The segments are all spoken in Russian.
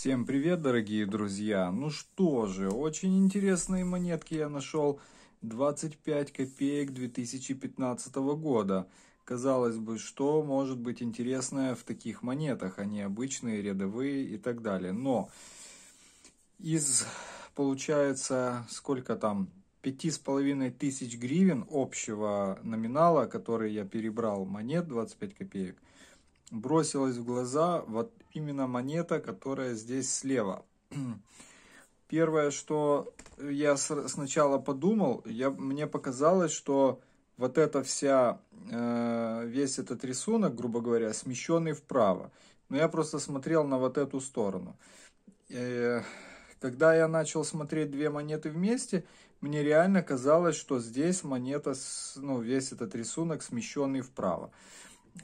Всем привет, дорогие друзья! Ну что же, очень интересные монетки я нашел. 25 копеек 2015 года. Казалось бы, что может быть интересное в таких монетах? Они обычные, рядовые и так далее. Но из, получается, сколько там, пяти с половиной тысяч гривен общего номинала, который я перебрал монет 25 копеек, бросилась в глаза вот именно монета, которая здесь слева. Первое, что я сначала подумал, я, мне показалось, что вот эта вся, э, весь этот рисунок, грубо говоря, смещенный вправо. Но я просто смотрел на вот эту сторону. Э, когда я начал смотреть две монеты вместе, мне реально казалось, что здесь монета, ну, весь этот рисунок смещенный вправо.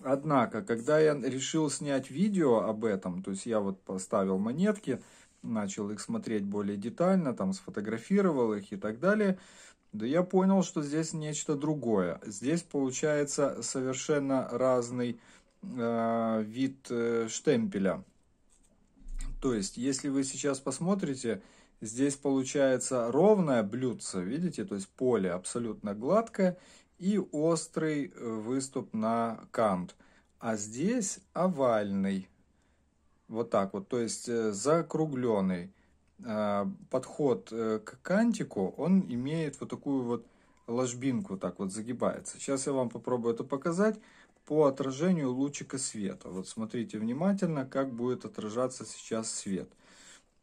Однако, когда я решил снять видео об этом, то есть я вот поставил монетки, начал их смотреть более детально, там сфотографировал их и так далее, да я понял, что здесь нечто другое. Здесь получается совершенно разный э, вид э, штемпеля. То есть, если вы сейчас посмотрите, здесь получается ровное блюдце, видите, то есть поле абсолютно гладкое, и острый э, выступ на кант. А здесь овальный. Вот так вот, то есть э, закругленный. А, подход э, к кантику, он имеет вот такую вот ложбинку, так вот загибается. Сейчас я вам попробую это показать по отражению лучика света. Вот смотрите внимательно, как будет отражаться сейчас свет.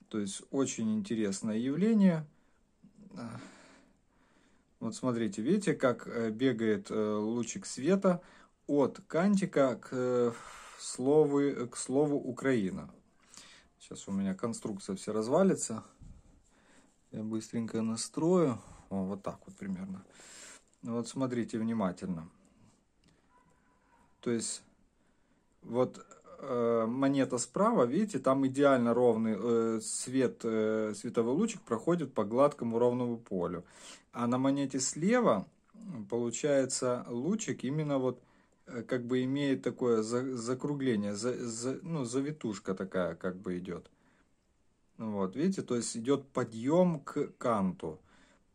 То есть очень интересное явление. Вот смотрите, видите, как э, бегает э, лучик света от кантика к э, слову, к слову Украина. Сейчас у меня конструкция все развалится. Я быстренько настрою. О, вот так вот примерно. Вот смотрите внимательно. То есть, вот э, монета справа, видите, там идеально ровный э, свет, э, световой лучик проходит по гладкому ровному полю. А на монете слева получается лучик именно вот э, как бы имеет такое за, закругление, за, за, ну, завитушка такая как бы идет. Ну вот, видите, то есть идет подъем к канту.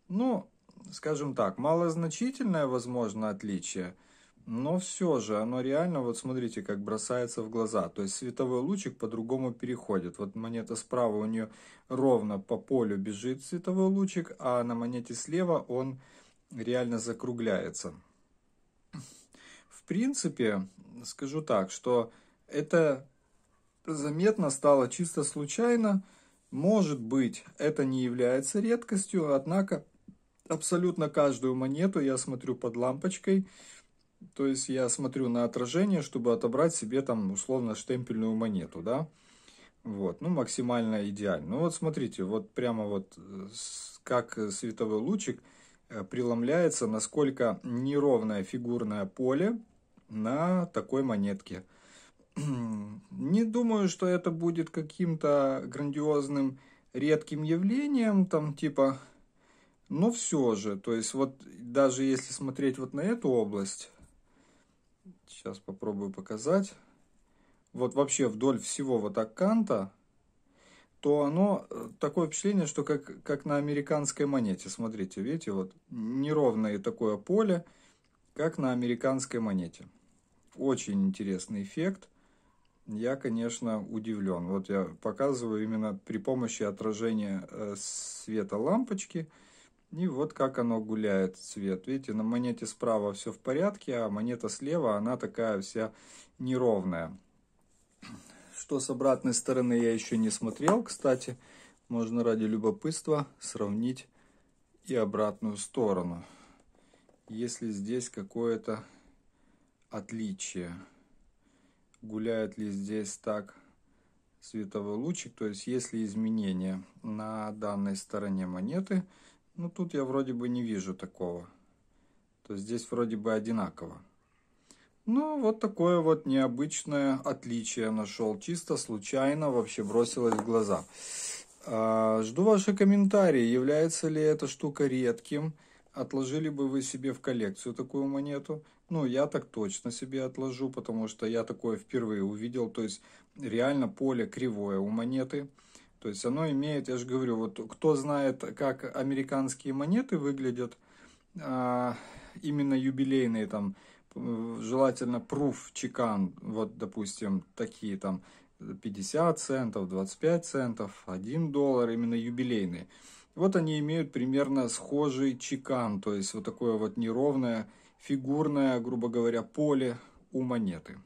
Ну, скажем так, малозначительное, возможно, отличие – но все же, оно реально, вот смотрите, как бросается в глаза. То есть световой лучик по-другому переходит. Вот монета справа у нее ровно по полю бежит световой лучик, а на монете слева он реально закругляется. В принципе, скажу так, что это заметно стало чисто случайно. Может быть, это не является редкостью, однако абсолютно каждую монету я смотрю под лампочкой – то есть я смотрю на отражение, чтобы отобрать себе там условно штемпельную монету, да. Вот, ну максимально идеально. Ну вот смотрите, вот прямо вот э, как световой лучик э, преломляется, насколько неровное фигурное поле на такой монетке. Не думаю, что это будет каким-то грандиозным редким явлением, там типа, но все же, то есть вот даже если смотреть вот на эту область, Сейчас попробую показать. Вот вообще вдоль всего вот так то оно э, такое впечатление, что как, как на американской монете. Смотрите, видите, вот неровное такое поле, как на американской монете. Очень интересный эффект. Я, конечно, удивлен. Вот я показываю именно при помощи отражения э, света лампочки – и вот как оно гуляет цвет. Видите, на монете справа все в порядке, а монета слева, она такая вся неровная. Что с обратной стороны я еще не смотрел, кстати. Можно ради любопытства сравнить и обратную сторону. Если здесь какое-то отличие. Гуляет ли здесь так световой лучик, то есть есть ли изменения на данной стороне монеты – ну тут я вроде бы не вижу такого. То есть здесь вроде бы одинаково. Ну, вот такое вот необычное отличие нашел. Чисто случайно вообще бросилось в глаза. А, жду ваши комментарии. Является ли эта штука редким? Отложили бы вы себе в коллекцию такую монету? Ну, я так точно себе отложу, потому что я такое впервые увидел. То есть, реально поле кривое у монеты. То есть оно имеет, я же говорю, вот кто знает, как американские монеты выглядят, а, именно юбилейные там, желательно пруф чекан, вот, допустим, такие там 50 центов, 25 центов, 1 доллар, именно юбилейные. Вот они имеют примерно схожий чекан, то есть вот такое вот неровное, фигурное, грубо говоря, поле у монеты.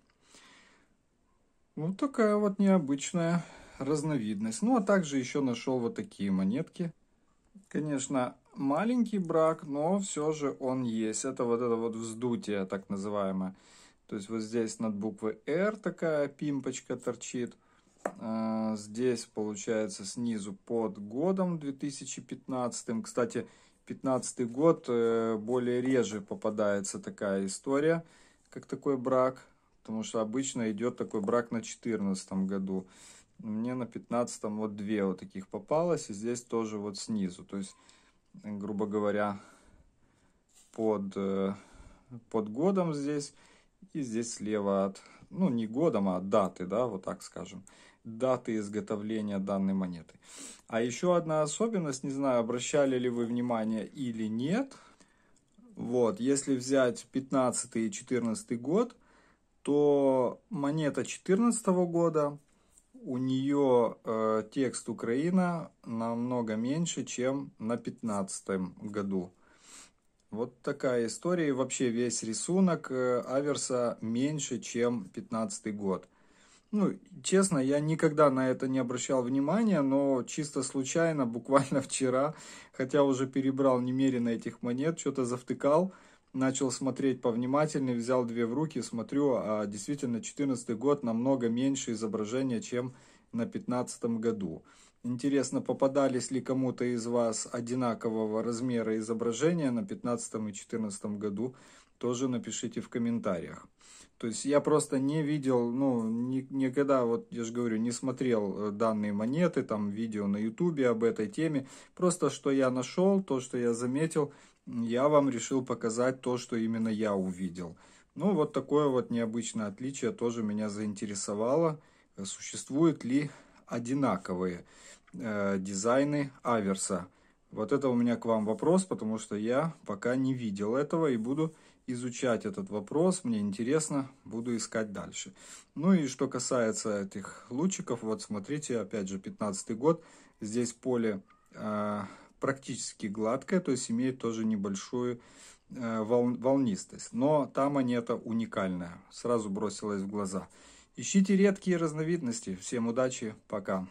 Вот такая вот необычная разновидность. Ну, а также еще нашел вот такие монетки. Конечно, маленький брак, но все же он есть. Это вот это вот вздутие, так называемое. То есть вот здесь над буквой R такая пимпочка торчит. А, здесь, получается, снизу под годом 2015. Кстати, 2015 год э, более реже попадается такая история, как такой брак. Потому что обычно идет такой брак на 2014 году мне на 15 вот две вот таких попалось, и здесь тоже вот снизу, то есть, грубо говоря, под, э, под годом здесь, и здесь слева от, ну не годом, а от даты, да, вот так скажем, даты изготовления данной монеты. А еще одна особенность, не знаю, обращали ли вы внимание или нет, вот, если взять 15 и 14 год, то монета 14 года у нее э, текст Украина намного меньше, чем на 15 году. Вот такая история. И вообще весь рисунок э, Аверса меньше, чем 15 год. Ну, честно, я никогда на это не обращал внимания, но чисто случайно, буквально вчера, хотя уже перебрал немерено этих монет, что-то завтыкал – начал смотреть повнимательнее, взял две в руки, смотрю, а действительно 14 год намного меньше изображения, чем на 15 году. Интересно, попадались ли кому-то из вас одинакового размера изображения на 15 и 14 году тоже напишите в комментариях. То есть я просто не видел, ну, ни, никогда, вот я же говорю, не смотрел э, данные монеты, там видео на ютубе об этой теме. Просто что я нашел, то, что я заметил, я вам решил показать то, что именно я увидел. Ну, вот такое вот необычное отличие тоже меня заинтересовало. Э, существуют ли одинаковые э, дизайны Аверса? Вот это у меня к вам вопрос, потому что я пока не видел этого и буду изучать этот вопрос, мне интересно, буду искать дальше. Ну и что касается этих лучиков, вот смотрите, опять же, 15 год, здесь поле э, практически гладкое, то есть имеет тоже небольшую э, волн, волнистость, но там монета уникальная, сразу бросилась в глаза. Ищите редкие разновидности, всем удачи, пока!